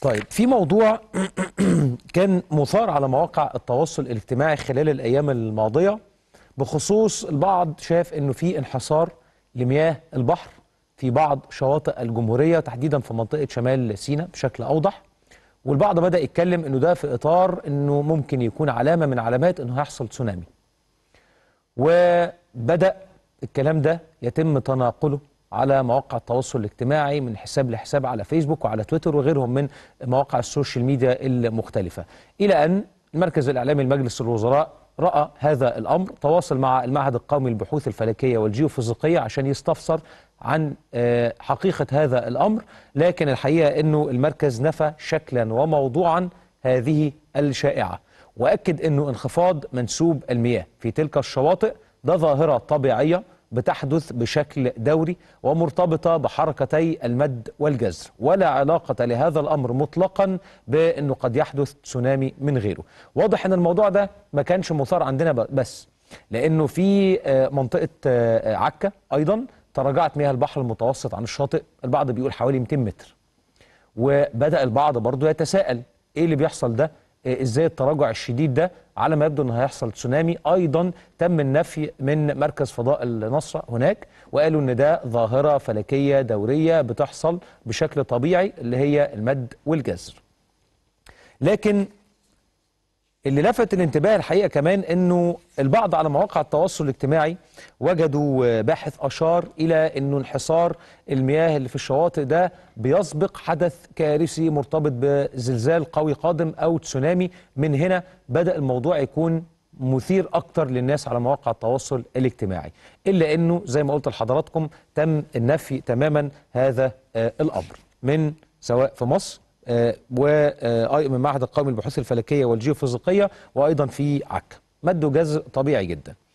طيب في موضوع كان مثار على مواقع التواصل الاجتماعي خلال الايام الماضيه بخصوص البعض شاف انه في انحصار لمياه البحر في بعض شواطئ الجمهوريه تحديدا في منطقه شمال سيناء بشكل اوضح والبعض بدا يتكلم انه ده في اطار انه ممكن يكون علامه من علامات انه هيحصل تسونامي وبدا الكلام ده يتم تناقله على مواقع التواصل الاجتماعي من حساب لحساب على فيسبوك وعلى تويتر وغيرهم من مواقع السوشيال ميديا المختلفة إلى أن المركز الإعلامي لمجلس الوزراء رأى هذا الأمر تواصل مع المعهد القومي للبحوث الفلكية والجيوفيزيقية عشان يستفسر عن آه، حقيقة هذا الأمر لكن الحقيقة أنه المركز نفى شكلا وموضوعا هذه الشائعة وأكد أنه انخفاض منسوب المياه في تلك الشواطئ ده ظاهرة طبيعية بتحدث بشكل دوري ومرتبطة بحركتي المد والجزر ولا علاقة لهذا الأمر مطلقا بأنه قد يحدث تسونامي من غيره واضح أن الموضوع ده ما كانش مثار عندنا بس لأنه في آه، منطقة آه، آه، عكا أيضا تراجعت مياه البحر المتوسط عن الشاطئ البعض بيقول حوالي 200 متر وبدأ البعض برضه يتساءل إيه اللي بيحصل ده إزاي التراجع الشديد ده على ما يبدو أن هيحصل تسونامي أيضا تم النفي من مركز فضاء النصرة هناك وقالوا أن ده ظاهرة فلكية دورية بتحصل بشكل طبيعي اللي هي المد والجزر لكن اللي لفت الانتباه الحقيقه كمان انه البعض على مواقع التواصل الاجتماعي وجدوا باحث اشار الى انه انحصار المياه اللي في الشواطئ ده بيسبق حدث كارثي مرتبط بزلزال قوي قادم او تسونامي من هنا بدا الموضوع يكون مثير اكتر للناس على مواقع التواصل الاجتماعي الا انه زي ما قلت لحضراتكم تم النفي تماما هذا آه، الامر من سواء في مصر آه، من المعهد القومي للبحوث الفلكيه والجيوفيزيقيه وايضا في عكا مد جزر طبيعي جدا